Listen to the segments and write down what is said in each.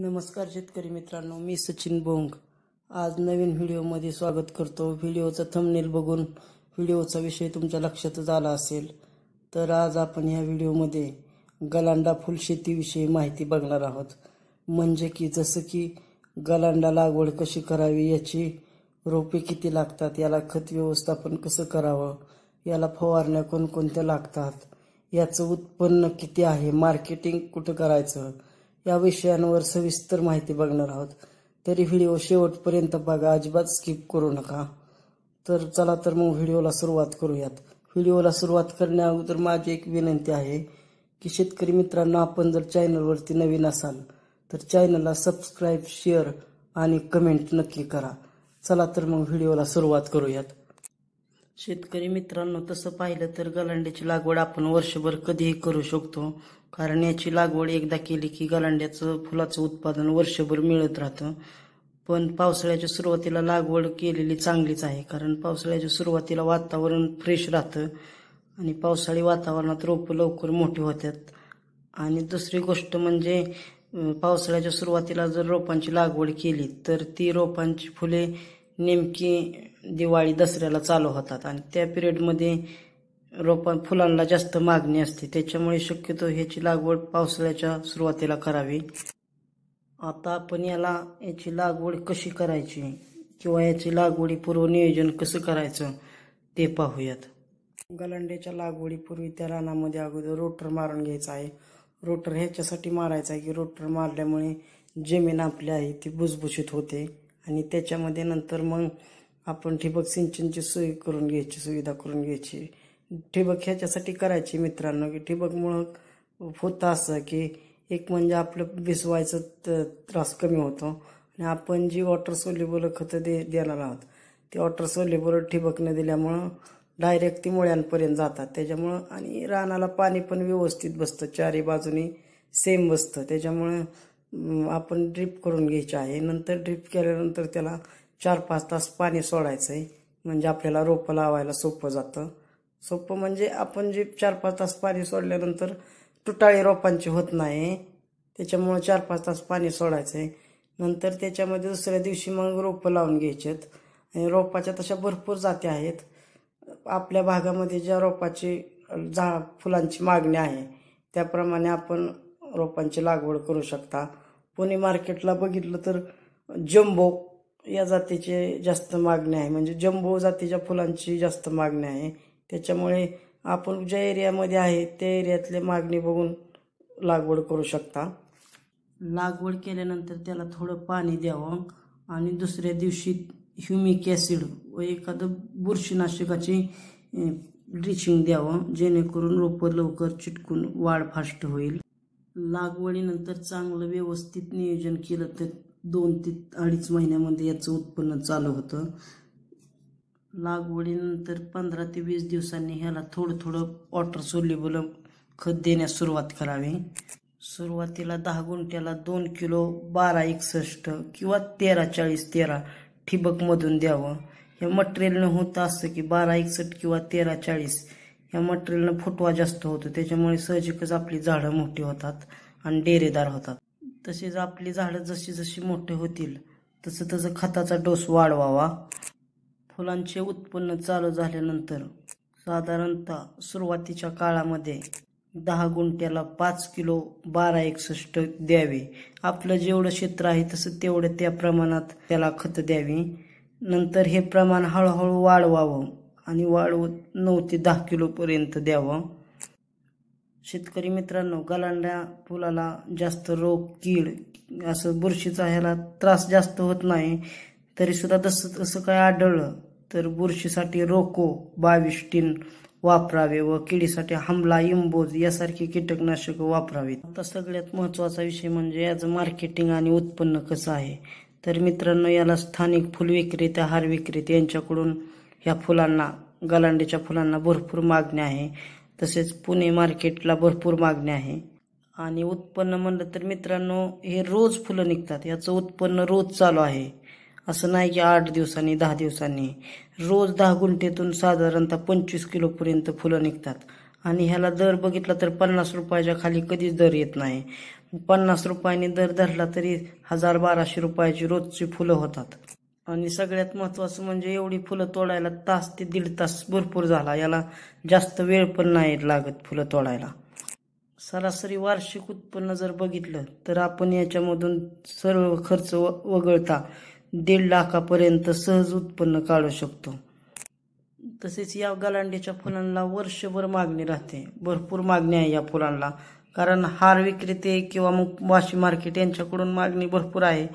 नमस्कार शेतकरी मित्रांनो मी सचिन बोंग आज नवीन व्हिडिओमध्ये स्वागत करतो व्हिडिओचा थंबनेल बघून व्हिडिओचा विषय तुमच्या लक्षातच आला असेल तर आज आपण या व्हिडिओमध्ये गलांडा फुलशेतीविषयी माहिती बघणार आहोत म्हणजे की जसं की गलांडा लागवड कशी करावी याची रोपे किती लागतात याला खत व्यवस्थापन कसं करावं याला फवारण्या कोणकोणत्या लागतात याचं उत्पन्न किती आहे मार्केटिंग कुठं करायचं या विषयांवर सविस्तर माहिती बघणार आहोत तरी व्हिडिओ शेवटपर्यंत बघा अजिबात स्किप करू नका तर चला तर मग व्हिडिओला सुरुवात करूयात व्हिडिओला सुरुवात करण्या अगोदर माझी एक विनंती आहे की शेतकरी मित्रांनो आपण जर चॅनलवरती नवीन असाल तर चॅनलला सबस्क्राईब शेअर आणि कमेंट नक्की करा चला तर मग व्हिडिओला सुरुवात करूयात शेतकरी मित्रांनो तसं पाहिलं तर गलांड्याची लागवड आपण वर्षभर कधीही करू शकतो कारण याची लागवड एकदा केली की गलांड्याचं फुलाचं उत्पादन वर्षभर मिळत राहतं पण पावसाळ्याच्या सुरुवातीला लागवड केलेली चांगलीच आहे कारण पावसाळ्याच्या सुरुवातीला वातावरण फ्रेश राहतं आणि पावसाळी वातावरणात रोपं लवकर मोठी होतात आणि दुसरी गोष्ट म्हणजे पावसाळ्याच्या सुरुवातीला जर रोपांची लागवड केली तर ती रोपांची फुले नेमकी दिवाळी दसऱ्याला चालू होतात आणि त्या पिरियडमध्ये रोपां फुलांना जास्त मागणी असते त्याच्यामुळे शक्यतो ह्याची लागवड पावसाळ्याच्या सुरुवातीला करावी आता आपण याला याची लागवड कशी करायची किंवा याची पूर्व नियोजन कसं करायचं ते पाहूयात गलंड्याच्या लागवडीपूर्वी त्या रानामध्ये अगोदर रोटर मारून घ्यायचा आहे रोटर ह्याच्यासाठी मारायचा आहे की रोटर मारल्यामुळे जमीन आपली आहे ती भुसभुशीत होते आणि त्याच्यामध्ये नंतर मग आपण ठिबक सिंचनची सोय करून घ्यायची सुविधा करून घ्यायची ठिबक ह्याच्यासाठी करायची मित्रांनो की ठिबकमुळं होतं असं की एक म्हणजे आपलं भिसवायचं त्रास कमी होतो आणि आपण जी वॉटर सोल्युबल खतं दे देणार आहोत ती वॉटर सोल्युबल ठिबकनं दिल्यामुळं डायरेक्ट ती मुळ्यांपर्यंत जातात त्याच्यामुळं आणि रानाला पाणी पण व्यवस्थित बसतं चारी बाजूनी सेम बसतं त्याच्यामुळं आपण ड्रीप करून घ्यायची आहे नंतर ड्रीप केल्यानंतर त्याला चार पाच तास पाणी सोडायचं आहे म्हणजे आपल्याला रोपं लावायला सोपं जातं सोपं म्हणजे आपण जे चार पाच तास पाणी सोडल्यानंतर तुटाळी रोपांची होत नाही त्याच्यामुळं चार पाच तास पाणी सोडायचं आहे नंतर त्याच्यामध्ये दुसऱ्या दिवशी मग रोपं लावून घ्यायचेत आणि रोपाच्या तशा भरपूर जाती आहेत आपल्या भागामध्ये ज्या रोपाची झा फुलांची मागणी आहे त्याप्रमाणे आपण रोपांची लागवड करू शकता पुणे मार्केटला बघितलं तर जम्बो या जातीचे जास्त मागणी आहे म्हणजे जम्बो जातीच्या फुलांची जास्त मागणी आहे त्याच्यामुळे आपण ज्या एरियामध्ये आहे त्या एरियातले मागणी बघून लागवड करू शकता लागवड केल्यानंतर त्याला थोडं पाणी द्यावं आणि दुसऱ्या दिवशी ह्युमिक ॲसिड व एखादं बुरशीनाशकाची ड्रिचिंग द्यावं जेणेकरून रोपं लवकर चिटकून वाढ फास्ट होईल लागवडीनंतर चांगलं व्यवस्थित नियोजन केलं तर दोन ते अडीच महिन्यामध्ये याचं उत्पन्न चालू होतं लागवडीनंतर पंधरा ते वीस दिवसांनी ह्याला थोडं थोडं वॉटर सोल्युबल खत देण्यास सुरुवात करावी सुरुवातीला दहा गुंठ्याला दोन किलो बारा एकसष्ट किंवा तेरा चाळीस तेरा ठिबकमधून द्यावं हे मटेरियल न होतं असतं की बारा एकसष्ट किंवा तेरा चाळीस या मटेरियलनं फुटवा जास्त होतो त्याच्यामुळे सहजिकच आपली झाडं मोठी होतात आणि डेरेदार होतात तसेच आपली झाडं जशी जशी मोठे होतील तसं तसं खताचा डोस वाढवावा फुलांचे उत्पन्न चालू झाल्यानंतर साधारणतः सुरुवातीच्या काळामध्ये दहा गुंट्याला पाच किलो बारा एकसष्ट द्यावे आपलं जेवढं क्षेत्र आहे तसं तेवढं त्या प्रमाणात त्याला खतं द्यावी नंतर हे प्रमाण हळूहळू वाढवावं आणि वाढवत नऊ ते दहा किलोपर्यंत द्यावं शेतकरी मित्रांनो गलांड्या फुलाला जास्त रोग कीड असं बुरशीचा ह्याला त्रास जास्त होत नाही तरी सुद्धा तसं असं काय आढळलं तर बुरशीसाठी रोको बावीस टीन वापरावे व किडीसाठी हमला इंबोज यासारखी कीटकनाशक वापरावीत आता सगळ्यात महत्त्वाचा विषय म्हणजे याचं मार्केटिंग आणि उत्पन्न कसं आहे तर मित्रांनो याला स्थानिक फुल विक्रेते हार विक्रेते यांच्याकडून या फुलांना गलांडीच्या फुलांना भरपूर मागणी आहे तसेच पुणे मार्केटला भरपूर मागणी आहे आणि उत्पन्न म्हणलं तर मित्रांनो हे रोज फुलं निघतात याचं उत्पन्न रोज चालू आहे असं नाही की आठ दिवसांनी दहा दिवसांनी रोज दहा गुंठेतून साधारणतः पंचवीस किलोपर्यंत फुलं निघतात आणि ह्याला दर बघितला तर पन्नास रुपयाच्या खाली कधीच दर येत नाही पन्नास रुपयांनी दर धरला तरी हजार बाराशे रुपयाची रोजची फुलं होतात आणि सगळ्यात महत्त्वाचं म्हणजे एवढी फुलं तोडायला तास ते दीड तास भरपूर झाला याला जास्त वेळ पण नाही लागत फुलं तोडायला सरासरी वार्षिक उत्पन्न जर बघितलं तर आपण याच्यामधून सर्व खर्च वगळता दीड लाखापर्यंत सहज उत्पन्न काढू शकतो तसेच या गलांडीच्या फुलांना वर्षभर मागणी राहते भरपूर मागणी आहे या फुलांना कारण हार विक्रेते किंवा मग वाशी मार्केट यांच्याकडून मागणी भरपूर आहे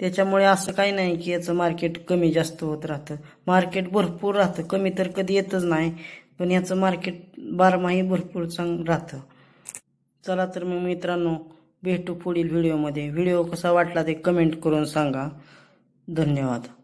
त्याच्यामुळे असं काही नाही की याचं मार्केट कमी जास्त होत राहतं मार्केट भरपूर राहतं कमी तर कधी येतच नाही पण याचं मार्केट बारमाही भरपूर चांग राहतं चला तर मग मित्रांनो भेटू पुढील व्हिडिओमध्ये व्हिडिओ कसा वाटला ते कमेंट करून सांगा धन्यवाद